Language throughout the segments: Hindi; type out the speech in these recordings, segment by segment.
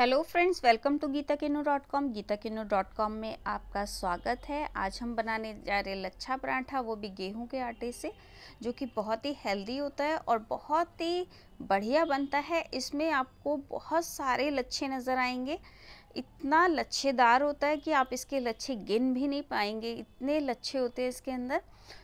hello friends welcome to Geeta किनो डॉट कॉम गीता किनो डॉट कॉम में आपका स्वागत है आज हम बनाने जा रहे लच्छा पराठा वो भी गेहूं के आटे से जो कि बहुत ही हेल्दी होता है और बहुत ही बढ़िया बनता है इसमें आपको बहुत सारे लच्छे नज़र आएंगे इतना लच्छेदार होता है कि आप इसके लच्छे गिन भी नहीं पाएंगे इतने लच्छे होते हैं इसके अंदर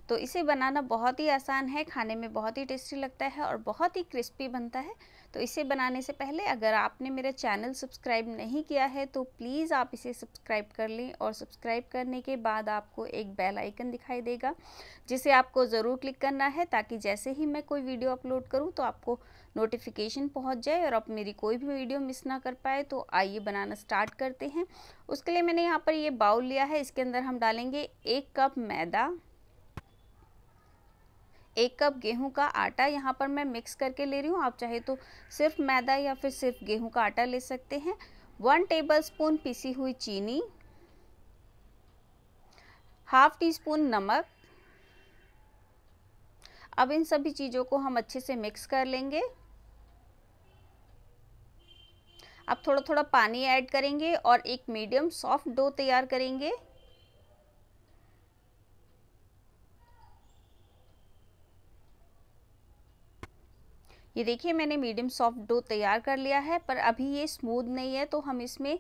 तो इसे बनाना बहुत ही आसान है खाने में बहुत ही टेस्टी लगता है और बहुत ही क्रिस्पी बनता है तो इसे बनाने से पहले अगर आपने मेरा चैनल सब्सक्राइब नहीं किया है तो प्लीज़ आप इसे सब्सक्राइब कर लें और सब्सक्राइब करने के बाद आपको एक बेल आइकन दिखाई देगा जिसे आपको ज़रूर क्लिक करना है ताकि जैसे ही मैं कोई वीडियो अपलोड करूँ तो आपको नोटिफिकेशन पहुँच जाए और आप मेरी कोई भी वीडियो मिस ना कर पाए तो आइए बनाना स्टार्ट करते हैं उसके लिए मैंने यहाँ पर ये बाउल लिया है इसके अंदर हम डालेंगे एक कप मैदा एक कप गेहूं का आटा यहाँ पर मैं मिक्स करके ले रही हूँ आप चाहे तो सिर्फ मैदा या फिर सिर्फ गेहूं का आटा ले सकते हैं वन टेबल स्पून पिसी हुई चीनी हाफ टी स्पून नमक अब इन सभी चीज़ों को हम अच्छे से मिक्स कर लेंगे अब थोड़ा थोड़ा पानी ऐड करेंगे और एक मीडियम सॉफ्ट डो तैयार करेंगे ये देखिए मैंने मीडियम सॉफ्ट डो तैयार कर लिया है पर अभी ये स्मूद नहीं है तो हम इसमें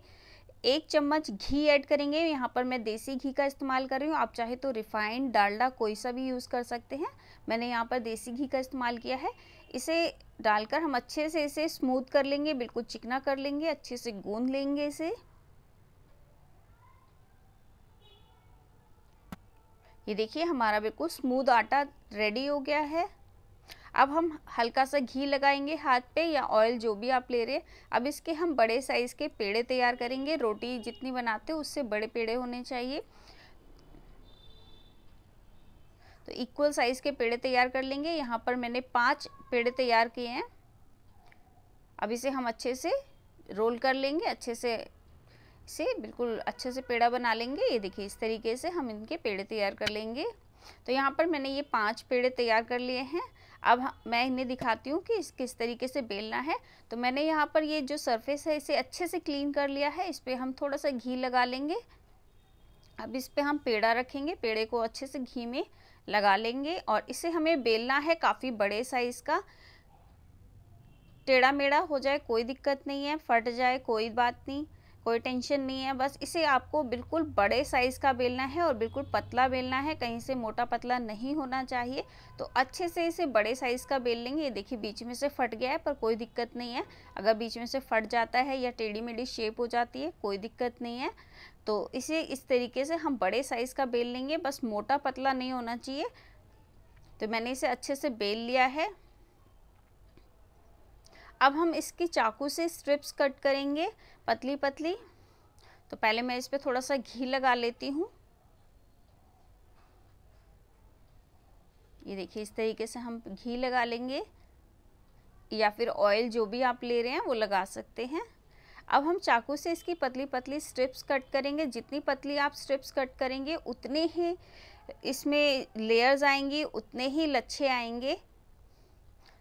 एक चम्मच घी ऐड करेंगे यहाँ पर मैं देसी घी का इस्तेमाल कर रही हूँ आप चाहे तो रिफाइंड डालडा कोई सा भी यूज़ कर सकते हैं मैंने यहाँ पर देसी घी का इस्तेमाल किया है इसे डालकर हम अच्छे से इसे स्मूथ कर लेंगे बिल्कुल चिकना कर लेंगे अच्छे से गूंद लेंगे इसे ये देखिए हमारा बिल्कुल स्मूद आटा रेडी हो गया है अब हम हल्का सा घी लगाएंगे हाथ पे या ऑयल जो भी आप ले रहे हैं अब इसके हम बड़े साइज़ के पेड़े तैयार करेंगे रोटी जितनी बनाते हैं उससे बड़े पेड़े होने चाहिए तो इक्वल साइज़ के पेड़े तैयार कर लेंगे यहाँ पर मैंने पाँच पेड़े तैयार किए हैं अब इसे हम अच्छे से रोल कर लेंगे अच्छे से इसे बिल्कुल अच्छे से पेड़ा बना लेंगे ये देखिए इस तरीके से हम इनके पेड़े तैयार कर लेंगे तो यहाँ पर मैंने ये पांच पेड़े तैयार कर लिए हैं अब मैं इन्हें दिखाती हूँ कि इस किस तरीके से बेलना है तो मैंने यहाँ पर ये जो सरफेस है इसे अच्छे से क्लीन कर लिया है इस पर हम थोड़ा सा घी लगा लेंगे अब इस पर हम पेड़ा रखेंगे पेड़े को अच्छे से घी में लगा लेंगे और इसे हमें बेलना है काफ़ी बड़े साइज़ का टेढ़ा मेढ़ा हो जाए कोई दिक्कत नहीं है फट जाए कोई बात नहीं कोई टेंशन नहीं है बस इसे आपको बिल्कुल बड़े साइज़ का बेलना है और बिल्कुल पतला बेलना है कहीं से मोटा पतला नहीं होना चाहिए तो अच्छे से इसे बड़े साइज़ का बेल लेंगे ये देखिए बीच में से फट गया है पर कोई दिक्कत नहीं है अगर बीच में से फट जाता है या टेढ़ी मेढ़ी शेप हो जाती है कोई दिक्कत नहीं है तो इसे इस तरीके से हम बड़े साइज़ का बेल लेंगे बस मोटा पतला नहीं होना चाहिए तो मैंने इसे अच्छे से बेल लिया है अब हम इसकी चाकू से स्ट्रिप्स कट करेंगे पतली पतली तो पहले मैं इस पर थोड़ा सा घी लगा लेती हूँ ये देखिए इस तरीके से हम घी लगा लेंगे या फिर ऑयल जो भी आप ले रहे हैं वो लगा सकते हैं अब हम चाकू से इसकी पतली पतली स्ट्रिप्स कट करेंगे जितनी पतली आप स्ट्रिप्स कट करेंगे उतने ही इसमें लेयर्स आएंगी उतने ही लच्छे आएंगे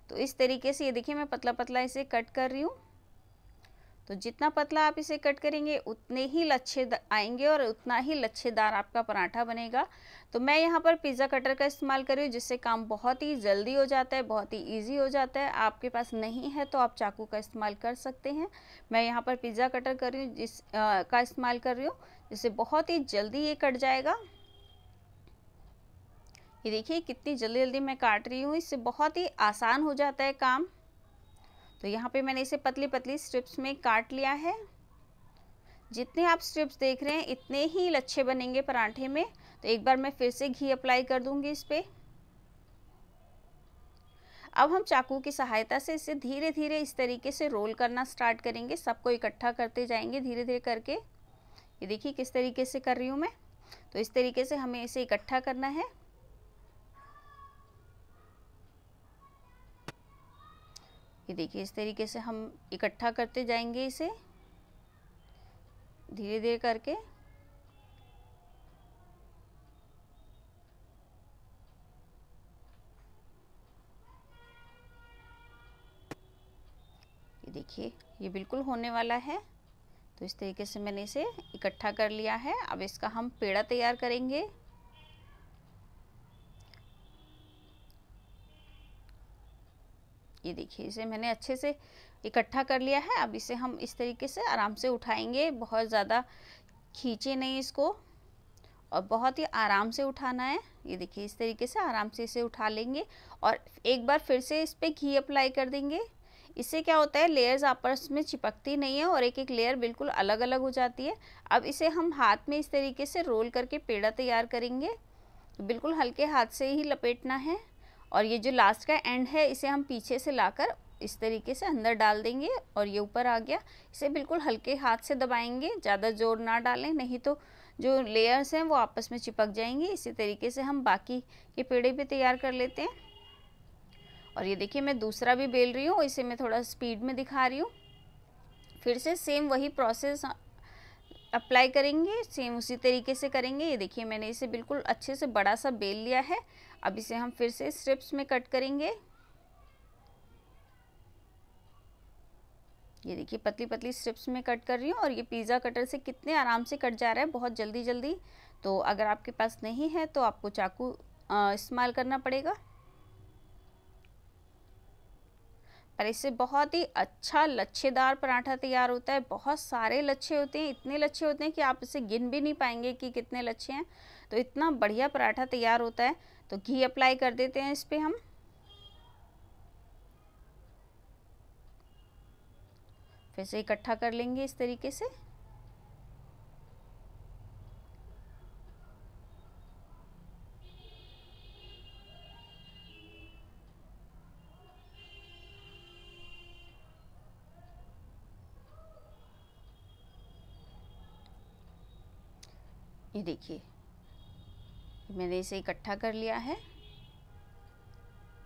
तो इस तरीके से ये देखिए मैं पतला पतला इसे कट कर रही हूँ तो जितना पतला आप इसे कट करेंगे उतने ही लच्छे आएंगे और उतना ही लच्छेदार आपका पराठा बनेगा तो मैं यहाँ पर पिज़्ज़ा कटर का इस्तेमाल कर रही हूँ जिससे काम बहुत ही जल्दी हो जाता है बहुत ही ईजी हो जाता है आपके पास नहीं है तो आप चाकू का इस्तेमाल कर सकते हैं मैं यहाँ पर पिज़्ज़ा कटर कर रही हूँ जिस आ, का इस्तेमाल कर रही हूँ जिससे बहुत ही जल्दी ये कट जाएगा ये देखिए कितनी जल्दी जल्दी मैं काट रही हूँ इससे बहुत ही आसान हो जाता है काम तो यहाँ पे मैंने इसे पतली पतली स्ट्रिप्स में काट लिया है जितने आप स्ट्रिप्स देख रहे हैं इतने ही लच्छे बनेंगे पराठे में तो एक बार मैं फिर से घी अप्लाई कर दूंगी इस पर अब हम चाकू की सहायता से इसे धीरे धीरे इस तरीके से रोल करना स्टार्ट करेंगे सबको इकट्ठा करते जाएंगे धीरे धीरे करके ये देखिए किस तरीके से कर रही हूँ मैं तो इस तरीके से हमें इसे इकट्ठा करना है ये देखिए इस तरीके से हम इकट्ठा करते जाएंगे इसे धीरे धीरे करके देखिए ये बिल्कुल होने वाला है तो इस तरीके से मैंने इसे इकट्ठा कर लिया है अब इसका हम पेड़ा तैयार करेंगे ये देखिए इसे मैंने अच्छे से इकट्ठा कर लिया है अब इसे हम इस तरीके से आराम से उठाएंगे बहुत ज़्यादा खींचे नहीं इसको और बहुत ही आराम से उठाना है ये देखिए इस तरीके से आराम से इसे उठा लेंगे और एक बार फिर से इस पर घी अप्लाई कर देंगे इससे क्या होता है लेयर्स आपस में चिपकती नहीं है और एक एक लेयर बिल्कुल अलग अलग हो जाती है अब इसे हम हाथ में इस तरीके से रोल करके पेड़ा तैयार करेंगे बिल्कुल हल्के हाथ से ही लपेटना है और ये जो लास्ट का एंड है इसे हम पीछे से लाकर इस तरीके से अंदर डाल देंगे और ये ऊपर आ गया इसे बिल्कुल हल्के हाथ से दबाएंगे ज़्यादा जोर ना डालें नहीं तो जो लेयर्स हैं वो आपस में चिपक जाएंगे इसी तरीके से हम बाकी के पेड़े भी तैयार कर लेते हैं और ये देखिए मैं दूसरा भी बेल रही हूँ इसे मैं थोड़ा स्पीड में दिखा रही हूँ फिर से सेम वही प्रोसेस अप्लाई करेंगे सेम उसी तरीके से करेंगे ये देखिए मैंने इसे बिल्कुल अच्छे से बड़ा सा बेल लिया है अब इसे हम फिर से स्ट्रिप्स में कट करेंगे ये देखिए पतली पतली स्ट्रिप्स में कट कर रही हूँ और ये पिज़्ज़ा कटर से कितने आराम से कट जा रहा है बहुत जल्दी जल्दी तो अगर आपके पास नहीं है तो आपको चाकू इस्तेमाल करना पड़ेगा और इससे बहुत ही अच्छा लच्छेदार पराठा तैयार होता है बहुत सारे लच्छे होते हैं इतने लच्छे होते हैं कि आप इसे गिन भी नहीं पाएंगे कि कितने लच्छे हैं तो इतना बढ़िया पराठा तैयार होता है तो घी अप्लाई कर देते हैं इस पर हम फिर से इकट्ठा कर लेंगे इस तरीके से देखिए मैंने इसे इकट्ठा कर लिया है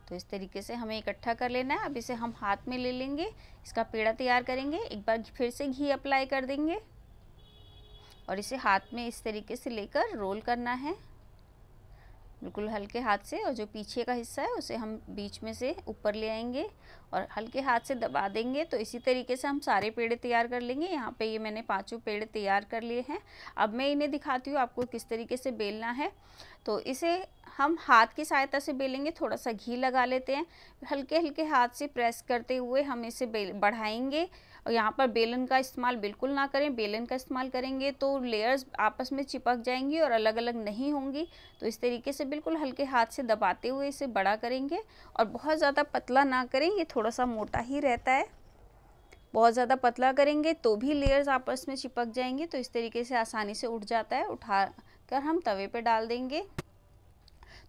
तो इस तरीके से हमें इकट्ठा कर लेना है अब इसे हम हाथ में ले लेंगे इसका पेड़ा तैयार करेंगे एक बार फिर से घी अप्लाई कर देंगे और इसे हाथ में इस तरीके से लेकर रोल करना है बिल्कुल हल्के हाथ से और जो पीछे का हिस्सा है उसे हम बीच में से ऊपर ले आएंगे और हल्के हाथ से दबा देंगे तो इसी तरीके से हम सारे पेड़ तैयार कर लेंगे यहाँ पे ये मैंने पांचों पेड़ तैयार कर लिए हैं अब मैं इन्हें दिखाती हूँ आपको किस तरीके से बेलना है तो इसे हम हाथ की सहायता से बेलेंगे थोड़ा सा घी लगा लेते हैं हल्के हल्के हाथ से प्रेस करते हुए हम इसे बढ़ाएंगे और यहाँ पर बेलन का इस्तेमाल बिल्कुल ना करें बेलन का इस्तेमाल करेंगे तो लेयर्स आपस में चिपक जाएंगी और अलग अलग नहीं होंगी तो इस तरीके से बिल्कुल हल्के हाथ से दबाते हुए इसे बड़ा करेंगे और बहुत ज़्यादा पतला ना करें ये थोड़ा सा मोटा ही रहता है बहुत ज़्यादा पतला करेंगे तो भी लेयर्स आपस में चिपक जाएंगे तो इस तरीके से आसानी से उठ जाता है उठा कर हम तवे पे डाल देंगे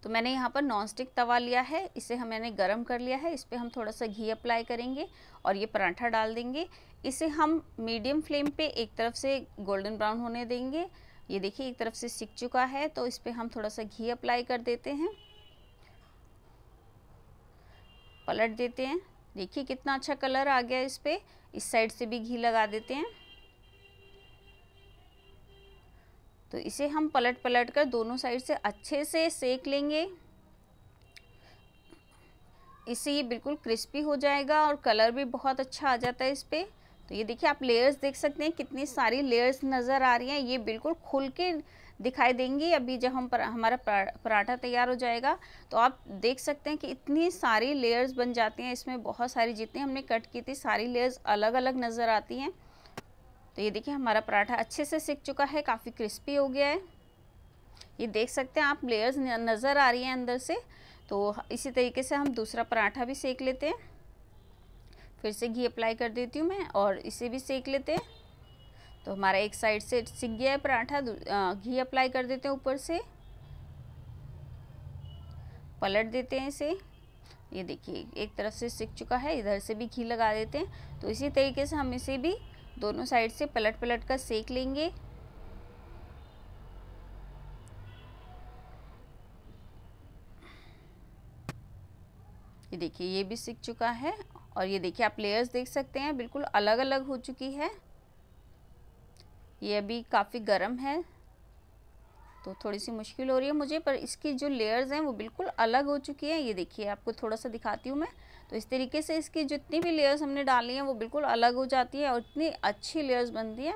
तो मैंने यहाँ पर नॉन स्टिक तवा लिया है इसे हम मैंने गर्म कर लिया है इस पर हम थोड़ा सा घी अप्लाई करेंगे और ये पराठा डाल देंगे इसे हम मीडियम फ्लेम पे एक तरफ से गोल्डन ब्राउन होने देंगे ये देखिए एक तरफ से सिक चुका है तो इस पर हम थोड़ा सा घी अप्लाई कर देते हैं पलट देते हैं देखिए कितना अच्छा कलर आ गया इस पर इस साइड से भी घी लगा देते हैं तो इसे हम पलट पलट कर दोनों साइड से अच्छे से सेक लेंगे इससे ये बिल्कुल क्रिस्पी हो जाएगा और कलर भी बहुत अच्छा आ जाता है इस पर तो ये देखिए आप लेयर्स देख सकते हैं कितनी सारी लेयर्स नज़र आ रही हैं ये बिल्कुल खुल के दिखाई देंगी अभी जब हम पर, हमारा पराठा तैयार हो जाएगा तो आप देख सकते हैं कि इतनी सारी लेयर्स बन जाती हैं इसमें बहुत सारी जितनी हमने कट की थी सारी लेयर्स अलग अलग नज़र आती हैं तो ये देखिए हमारा पराठा अच्छे से सिक चुका है काफ़ी क्रिस्पी हो गया है ये देख सकते हैं आप लेयर्स नज़र आ रही हैं अंदर से तो इसी तरीके से हम दूसरा पराठा भी सेक लेते हैं फिर से घी अप्लाई कर देती हूँ मैं और इसे भी सेक लेते हैं तो हमारा एक साइड से सिक गया है पराठा घी अप्लाई कर देते हैं ऊपर से पलट देते हैं इसे ये देखिए एक तरफ से सिक चुका है इधर से भी घी लगा देते हैं तो इसी तरीके से हम इसे भी दोनों साइड से पलट पलट कर सेक लेंगे ये देखिए ये भी सीख चुका है और ये देखिए आप लेयर्स देख सकते हैं बिल्कुल अलग अलग हो चुकी है ये अभी काफ़ी गर्म है तो थोड़ी सी मुश्किल हो रही है मुझे पर इसकी जो लेयर्स हैं वो बिल्कुल अलग हो चुकी हैं ये देखिए आपको थोड़ा सा दिखाती हूँ मैं तो इस तरीके से इसकी जितनी भी लेयर्स हमने डाली हैं वो बिल्कुल अलग हो जाती है और इतनी अच्छी लेयर्स बनती हैं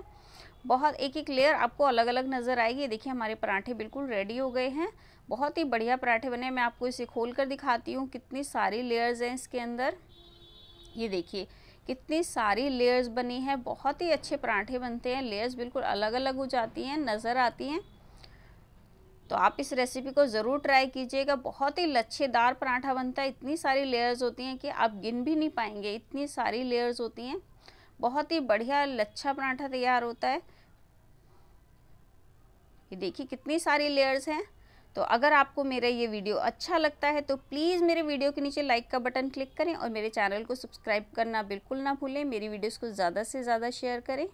बहुत एक एक लेयर आपको अलग अलग नज़र आएगी देखिए हमारे पराठे बिल्कुल रेडी हो गए हैं बहुत ही बढ़िया पराठे बने मैं आपको इसे खोल कर दिखाती हूँ कितनी सारी लेयर्स हैं इसके अंदर ये देखिए कितनी सारी लेयर्स बनी है बहुत ही अच्छे पराठे बनते हैं लेयर्स बिल्कुल अलग अलग हो जाती हैं नज़र आती हैं तो आप इस रेसिपी को ज़रूर ट्राई कीजिएगा बहुत ही लच्छेदार पराठा बनता है इतनी सारी लेयर्स होती हैं कि आप गिन भी नहीं पाएंगे इतनी सारी लेयर्स होती हैं बहुत ही बढ़िया लच्छा पराठा तैयार होता है ये देखिए कितनी सारी लेयर्स हैं तो अगर आपको मेरा ये वीडियो अच्छा लगता है तो प्लीज़ मेरे वीडियो के नीचे लाइक का बटन क्लिक करें और मेरे चैनल को सब्सक्राइब करना बिल्कुल ना भूलें मेरी वीडियोस को ज़्यादा से ज़्यादा शेयर करें